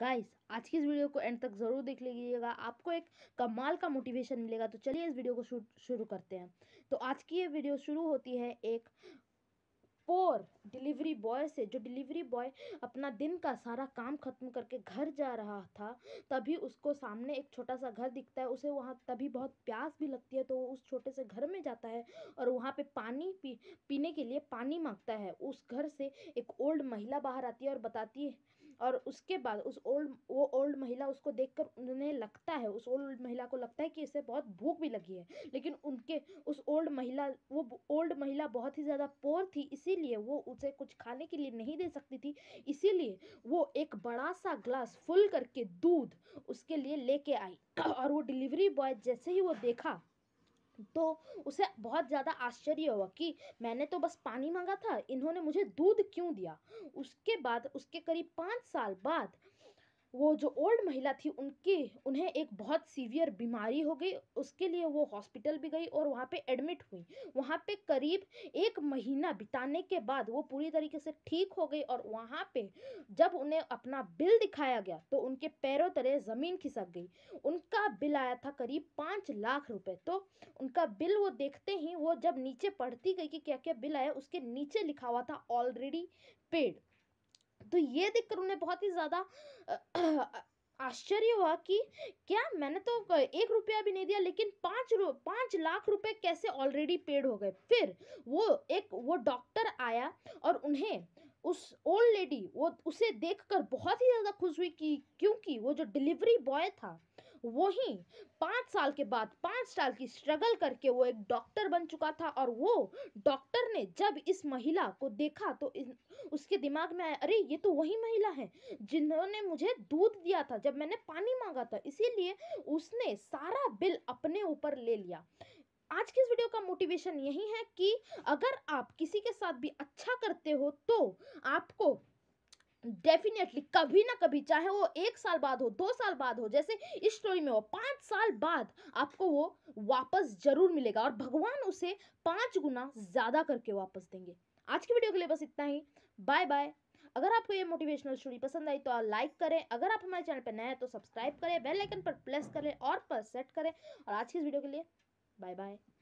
guys आज की इस वीडियो को एंड तक ज़रूर देख लीजिएगा आपको एक कमाल का मोटिवेशन मिलेगा तो चलिए इस वीडियो को शुरू करते हैं तो आज की ये वीडियो शुरू होती है एक पोर डिलीवरी बॉय से जो डिलीवरी बॉय अपना दिन का सारा काम खत्म करके घर जा रहा था तभी उसको सामने एक छोटा सा घर दिखता है उसे वहाँ तभी बहुत प्यास भी लगती है तो वो उस छोटे से घर में जाता है और वहाँ पे पानी पी पीने के लिए पानी मांगता है उस घर से एक ओल्ड महिला बाहर आती है और बताती है और उसके बाद उस ओल्ड वो ओल्ड महिला उसको देखकर उन्हें लगता है उस ओल्ड महिला को लगता है कि इसे बहुत भूख भी लगी है लेकिन उनके उस ओल्ड महिला वो ओल्ड महिला बहुत ही ज़्यादा पोर थी इसीलिए वो उसे कुछ खाने के लिए नहीं दे सकती थी इसीलिए वो एक बड़ा सा ग्लास फुल करके दूध उसके लिए लेके आई और वो डिलीवरी बॉय जैसे ही वो देखा तो उसे बहुत ज़्यादा आश्चर्य हुआ कि मैंने तो बस पानी मांगा था इन्होंने मुझे दूध क्यों दिया उसके बाद उसके करीब पाँच साल बाद वो जो ओल्ड महिला थी उनकी उन्हें एक बहुत सीवियर बीमारी हो गई उसके लिए वो हॉस्पिटल भी गई और वहाँ पे एडमिट हुई वहाँ पे करीब एक महीना बिताने के बाद वो पूरी तरीके से ठीक हो गई और वहाँ पे जब उन्हें अपना बिल दिखाया गया तो उनके पैरों तले ज़मीन खिसक गई उनका बिल आया था करीब पाँच लाख रुपये तो उनका बिल वो देखते ही वो जब नीचे पढ़ती गई कि क्या क्या बिल आया उसके नीचे लिखा हुआ था ऑलरेडी पेड तो ये देखकर उन्हें बहुत ही ज़्यादा आश्चर्य हुआ कि क्या मैंने तो एक रुपया भी नहीं दिया लेकिन पाँच रु पाँच लाख रुपए कैसे ऑलरेडी पेड हो गए फिर वो एक वो डॉक्टर आया और उन्हें उस ओल्ड लेडी वो उसे देखकर बहुत ही ज़्यादा खुश हुई कि क्योंकि वो जो डिलीवरी बॉय था वही पाँच साल के बाद पाँच साल की स्ट्रगल करके वो एक डॉक्टर बन चुका था और वो डॉक्टर ने जब इस महिला को देखा तो उसके दिमाग में आया अरे ये तो वही महिला है जिन्होंने मुझे दूध दिया था जब मैंने पानी मांगा था इसीलिए उसने सारा बिल अपने ऊपर ले लिया आज के इस वीडियो का मोटिवेशन यही है कि अगर आप किसी के साथ भी अच्छा करते हो तो आपको डेफिनेटली कभी ना कभी चाहे वो एक साल बाद हो दो साल बाद हो जैसे इस स्टोरी में हो पाँच साल बाद आपको वो वापस जरूर मिलेगा और भगवान उसे पाँच गुना ज़्यादा करके वापस देंगे आज की वीडियो के लिए बस इतना ही बाय बाय अगर आपको ये मोटिवेशनल स्टोरी पसंद आई तो आप लाइक करें अगर आप हमारे चैनल पर नए हैं तो सब्सक्राइब करें बेल आइकन पर प्रेस करें और पर सेट करें और आज की इस वीडियो के लिए बाय बाय